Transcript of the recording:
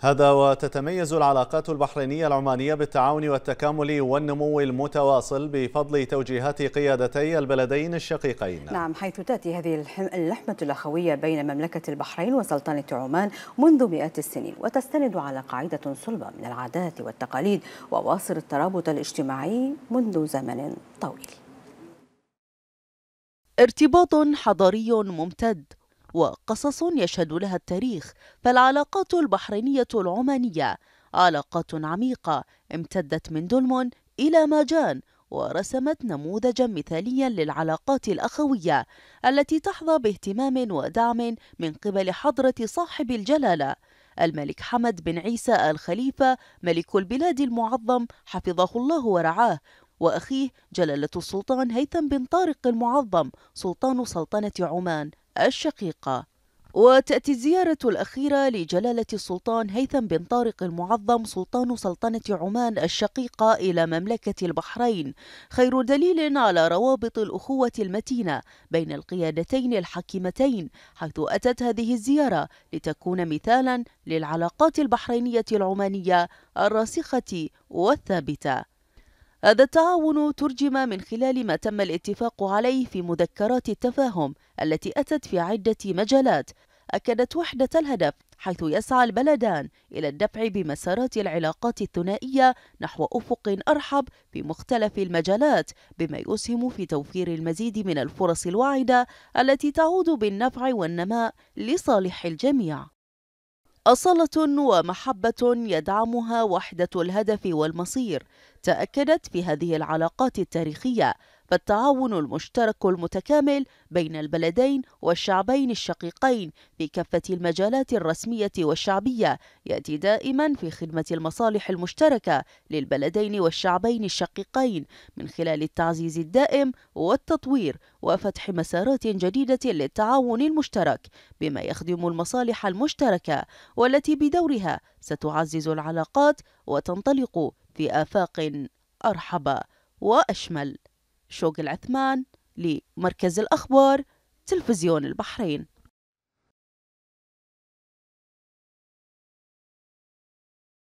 هذا وتتميز العلاقات البحرينية العمانية بالتعاون والتكامل والنمو المتواصل بفضل توجيهات قيادتي البلدين الشقيقين نعم حيث تأتي هذه اللحمة الأخوية بين مملكة البحرين وسلطنة عمان منذ مئات السنين وتستند على قاعدة صلبة من العادات والتقاليد وواصل الترابط الاجتماعي منذ زمن طويل ارتباط حضاري ممتد وقصص يشهد لها التاريخ فالعلاقات البحرينية العمانية علاقات عميقة امتدت من دلمون إلى ماجان ورسمت نموذجا مثاليا للعلاقات الأخوية التي تحظى باهتمام ودعم من قبل حضرة صاحب الجلالة الملك حمد بن عيسى الخليفة ملك البلاد المعظم حفظه الله ورعاه وأخيه جلالة السلطان هيثم بن طارق المعظم سلطان سلطنة عمان الشقيقة وتأتي الزيارة الأخيرة لجلالة السلطان هيثم بن طارق المعظم سلطان سلطنة عمان الشقيقة إلى مملكة البحرين خير دليل على روابط الأخوة المتينة بين القيادتين الحكيمتين حيث أتت هذه الزيارة لتكون مثالا للعلاقات البحرينية العمانية الراسخة والثابتة هذا التعاون ترجم من خلال ما تم الاتفاق عليه في مذكرات التفاهم التي أتت في عدة مجالات أكدت وحدة الهدف حيث يسعى البلدان إلى الدفع بمسارات العلاقات الثنائية نحو أفق أرحب في مختلف المجالات بما يسهم في توفير المزيد من الفرص الواعدة التي تعود بالنفع والنماء لصالح الجميع أصالة ومحبة يدعمها وحدة الهدف والمصير تأكدت في هذه العلاقات التاريخية فالتعاون المشترك المتكامل بين البلدين والشعبين الشقيقين في كافة المجالات الرسمية والشعبية يأتي دائما في خدمة المصالح المشتركة للبلدين والشعبين الشقيقين من خلال التعزيز الدائم والتطوير وفتح مسارات جديدة للتعاون المشترك بما يخدم المصالح المشتركة والتي بدورها ستعزز العلاقات وتنطلق في آفاق أرحب وأشمل شوق العثمان لمركز الأخبار تلفزيون البحرين